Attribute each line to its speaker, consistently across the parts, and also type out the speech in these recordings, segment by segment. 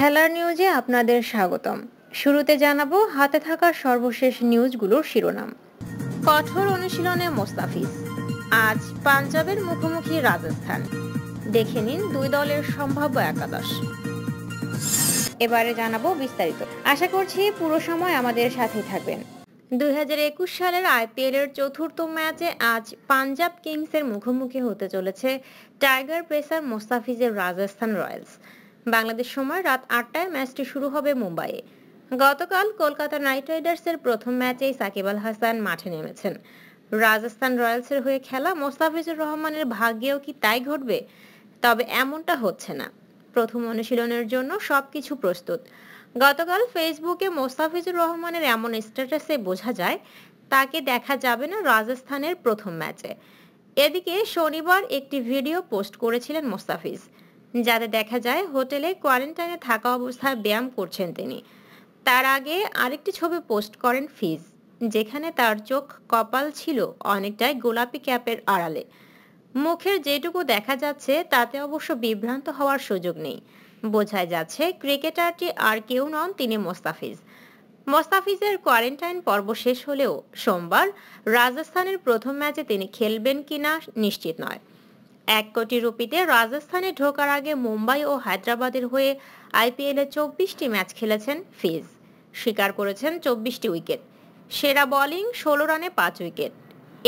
Speaker 1: খেলার নিউজে আপনাদের স্বাগতম শুরুতে জানাবো হাতে থাকা সর্বশেষ নিউজগুলোর শিরোনাম কঠোর অনুশীলনে মোস্তাফিজ আজ পাঞ্জাবের মুখোমুখি রাজস্থান দেখে নিন দুই দলের সম্ভাব্য একাদশ এবারে জানাবো বিস্তারিত আশা করছি পুরো সময় আমাদের সাথে থাকবেন দুই সালের এর চতুর্থ ম্যাচে আজ পাঞ্জাব কিংসের মুখোমুখি হতে চলেছে টাইগার পেসার মোস্তাফিজের রাজস্থান রয়্যালস বাংলাদেশ সময় রাত আটটায় ম্যাচটি শুরু হবে মুম্বাইয়ে গতকাল কলকাতা নাইট রাইডার্সের প্রথম ম্যাচেই সাকিব আল হাসান মাঠে নেমেছেন রাজস্থান রয়্যালসের হয়ে খেলা মোস্তাফিজুর রহমানের ভাগ্যেও কি তাই ঘটবে তবে এমনটা হচ্ছে না প্রথম অনুশীলনের জন্য সবকিছু প্রস্তুত গতকাল ফেসবুকে মোস্তাফিজুর রহমানের এমন স্ট্যাটাসে বোঝা যায় তাকে দেখা যাবে না রাজস্থানের প্রথম ম্যাচে এদিকে শনিবার একটি ভিডিও পোস্ট করেছিলেন মোস্তাফিজ যাতে দেখা যায় হোটেলে কোয়ারেন্টাইনে থাকা অবস্থায় ব্যায়াম করছেন তিনি তার আগে আরেকটি ছবি পোস্ট করেন ফিজ যেখানে তার চোখ কপাল ছিল অনেকটাই গোলাপি ক্যাপের আড়ালে মুখের যেটুকু দেখা যাচ্ছে তাতে অবশ্য বিভ্রান্ত হওয়ার সুযোগ নেই বোঝাই যাচ্ছে ক্রিকেটারটি আর কেউ নন তিনি মোস্তাফিজ মোস্তাফিজের কোয়ারেন্টাইন পর্ব শেষ হলেও সোমবার রাজস্থানের প্রথম ম্যাচে তিনি খেলবেন কিনা নিশ্চিত নয় এক কোটি রাজস্থানে ঢোকার আগে মুম্বাই ও হায়দ্রাবাদের হয়ে আইপিএলে চব্বিশটি ম্যাচ খেলেছেন ফিজ স্বীকার করেছেন চব্বিশটি উইকেট সেরা বোলিং ষোলো রানে পাঁচ উইকেট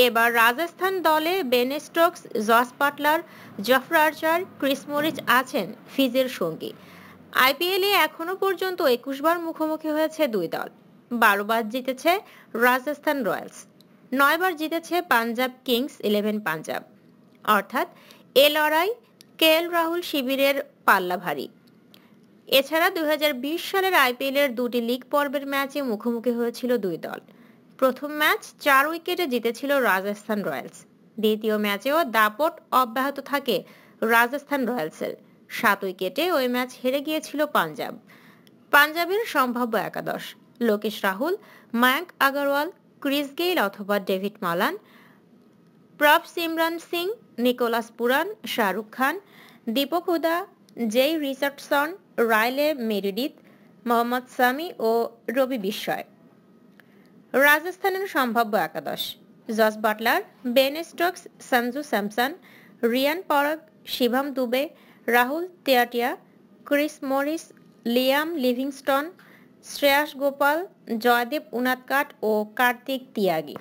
Speaker 1: এবার রাজস্থান দলে Ben Stokes Jos Buttler Jofra Archer Chris Morris আছেন ফিজের সঙ্গী আইপিএলে এখনও পর্যন্ত একুশ বার মুখোমুখি হয়েছে দুই দল বারো বার জিতেছে রাজস্থান রয়্যালস নয়বার জিতেছে পাঞ্জাব কিংস ইলেভেন পাঞ্জাব অর্থাৎ এ লড়াই কে এল রাহুল শিবিরের পাল্লা ভারী এছাড়া দু সালের আইপিএলের দুটি লিগ পর্বের ম্যাচে মুখোমুখি হয়েছিল দুই দল প্রথম ম্যাচ চার উইকেটে জিতেছিল রাজস্থান রয়্যালস দ্বিতীয় ম্যাচেও দাপট অব্যাহত থাকে রাজস্থান রয়্যালসের সাত উইকেটে ওই ম্যাচ হেরে গিয়েছিল পাঞ্জাব পাঞ্জাবের সম্ভাব্য একাদশ লোকেশ রাহুল মায়াঙ্ক আগরওয়াল ক্রিস গেইল অথবা David Malan Prabhsimran Singh Nicholas Pooran Shahrukh Khan Deepak Hooda Jhye Richardson Riley Meredith Mohammad Shami ও রবি বিস্ময় রাজস্থানের সম্ভাব্য একাদশ Jos Buttler Ben Stokes Sanju Samson Riyan Parag Shivam Dube Rahul Tewatia Chris Morris Liam Livingstone Shreyas Gopal Jaydev Unadkat ও কার্তিক তিয়াগি